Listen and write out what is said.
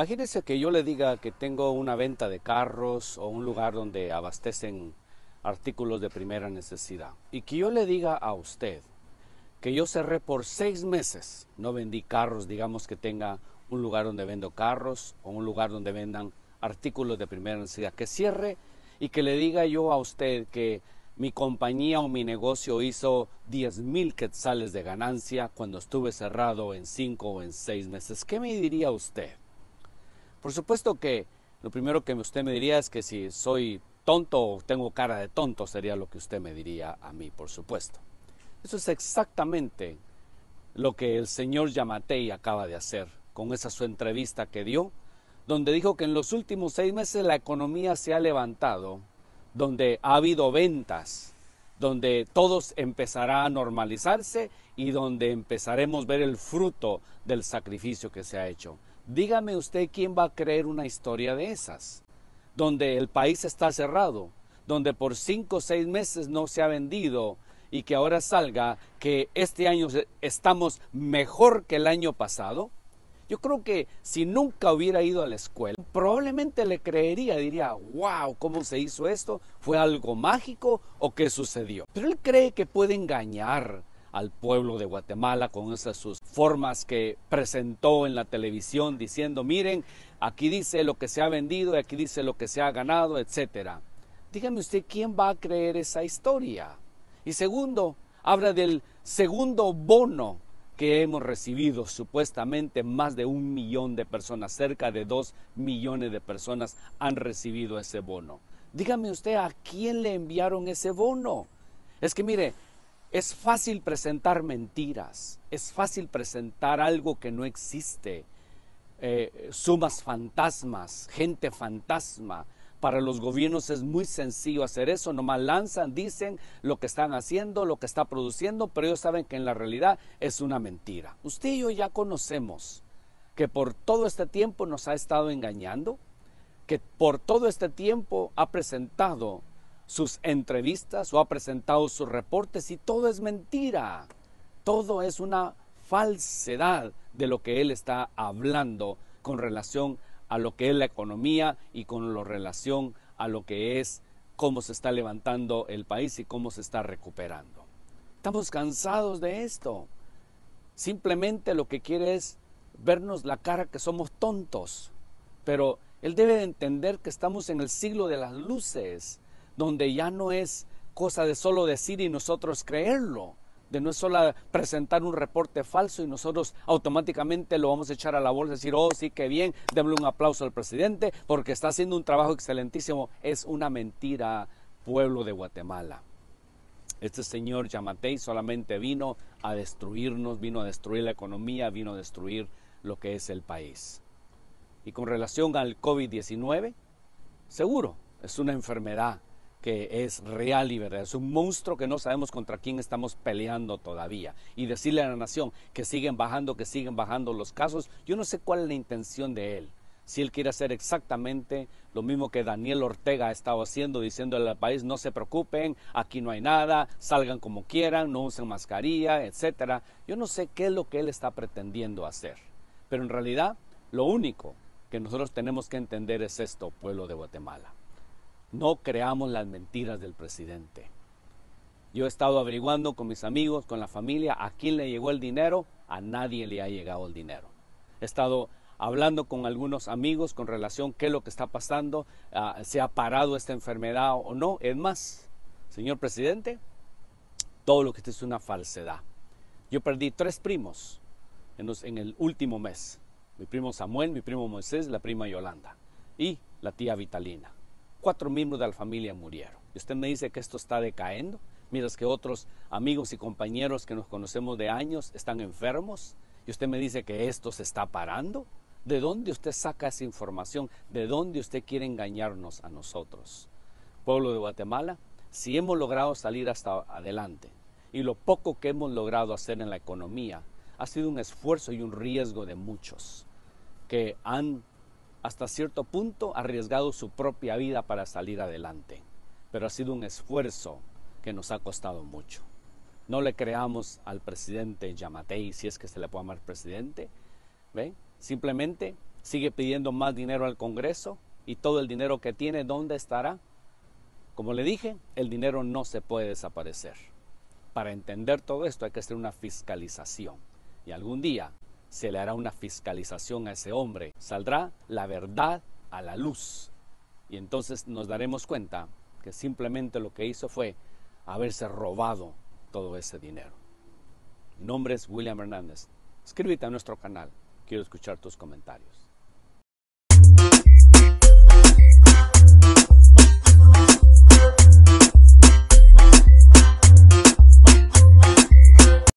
Imagínese que yo le diga que tengo una venta de carros o un lugar donde abastecen artículos de primera necesidad y que yo le diga a usted que yo cerré por seis meses, no vendí carros, digamos que tenga un lugar donde vendo carros o un lugar donde vendan artículos de primera necesidad, que cierre y que le diga yo a usted que mi compañía o mi negocio hizo 10 mil quetzales de ganancia cuando estuve cerrado en cinco o en seis meses. ¿Qué me diría usted? Por supuesto que lo primero que usted me diría es que si soy tonto o tengo cara de tonto sería lo que usted me diría a mí, por supuesto. Eso es exactamente lo que el señor Yamatei acaba de hacer con esa su entrevista que dio, donde dijo que en los últimos seis meses la economía se ha levantado, donde ha habido ventas, donde todos empezará a normalizarse y donde empezaremos a ver el fruto del sacrificio que se ha hecho. Dígame usted quién va a creer una historia de esas, donde el país está cerrado, donde por cinco o seis meses no se ha vendido y que ahora salga que este año estamos mejor que el año pasado. Yo creo que si nunca hubiera ido a la escuela, probablemente le creería, diría, wow, ¿cómo se hizo esto? ¿Fue algo mágico o qué sucedió? Pero él cree que puede engañar, al pueblo de Guatemala con esas sus formas que presentó en la televisión diciendo, miren, aquí dice lo que se ha vendido y aquí dice lo que se ha ganado, etcétera. Dígame usted quién va a creer esa historia. Y segundo, habla del segundo bono que hemos recibido supuestamente más de un millón de personas, cerca de dos millones de personas han recibido ese bono. Dígame usted a quién le enviaron ese bono. Es que mire, es fácil presentar mentiras, es fácil presentar algo que no existe, eh, sumas fantasmas, gente fantasma. Para los gobiernos es muy sencillo hacer eso, nomás lanzan, dicen lo que están haciendo, lo que está produciendo, pero ellos saben que en la realidad es una mentira. Usted y yo ya conocemos que por todo este tiempo nos ha estado engañando, que por todo este tiempo ha presentado sus entrevistas o ha presentado sus reportes y todo es mentira. Todo es una falsedad de lo que él está hablando con relación a lo que es la economía y con lo relación a lo que es cómo se está levantando el país y cómo se está recuperando. Estamos cansados de esto. Simplemente lo que quiere es vernos la cara que somos tontos. Pero él debe de entender que estamos en el siglo de las luces, donde ya no es cosa de solo decir y nosotros creerlo, de no es solo presentar un reporte falso y nosotros automáticamente lo vamos a echar a la bolsa y decir, oh sí, qué bien, démosle un aplauso al presidente porque está haciendo un trabajo excelentísimo. Es una mentira, pueblo de Guatemala. Este señor Yamatei solamente vino a destruirnos, vino a destruir la economía, vino a destruir lo que es el país. Y con relación al COVID-19, seguro, es una enfermedad que es real y verdad Es un monstruo que no sabemos contra quién estamos peleando todavía. Y decirle a la nación que siguen bajando, que siguen bajando los casos, yo no sé cuál es la intención de él. Si él quiere hacer exactamente lo mismo que Daniel Ortega ha estado haciendo, diciéndole al país, no se preocupen, aquí no hay nada, salgan como quieran, no usen mascarilla, etcétera. Yo no sé qué es lo que él está pretendiendo hacer. Pero en realidad, lo único que nosotros tenemos que entender es esto, pueblo de Guatemala. No creamos las mentiras del presidente. Yo he estado averiguando con mis amigos, con la familia, a quién le llegó el dinero. A nadie le ha llegado el dinero. He estado hablando con algunos amigos con relación a qué es lo que está pasando, ah, si se ha parado esta enfermedad o no. Es más, señor presidente, todo lo que usted es una falsedad. Yo perdí tres primos en, en el último mes. Mi primo Samuel, mi primo Moisés, la prima Yolanda y la tía Vitalina cuatro miembros de la familia murieron. Y usted me dice que esto está decayendo, mientras que otros amigos y compañeros que nos conocemos de años están enfermos, y usted me dice que esto se está parando. ¿De dónde usted saca esa información? ¿De dónde usted quiere engañarnos a nosotros? Pueblo de Guatemala, si hemos logrado salir hasta adelante y lo poco que hemos logrado hacer en la economía, ha sido un esfuerzo y un riesgo de muchos que han hasta cierto punto arriesgado su propia vida para salir adelante, pero ha sido un esfuerzo que nos ha costado mucho. No le creamos al presidente Yamatei, si es que se le puede llamar presidente, Simplemente sigue pidiendo más dinero al Congreso y todo el dinero que tiene, ¿dónde estará? Como le dije, el dinero no se puede desaparecer. Para entender todo esto hay que hacer una fiscalización y algún día se le hará una fiscalización a ese hombre. Saldrá la verdad a la luz. Y entonces nos daremos cuenta que simplemente lo que hizo fue haberse robado todo ese dinero. Mi nombre es William Hernández. Escríbete a nuestro canal. Quiero escuchar tus comentarios.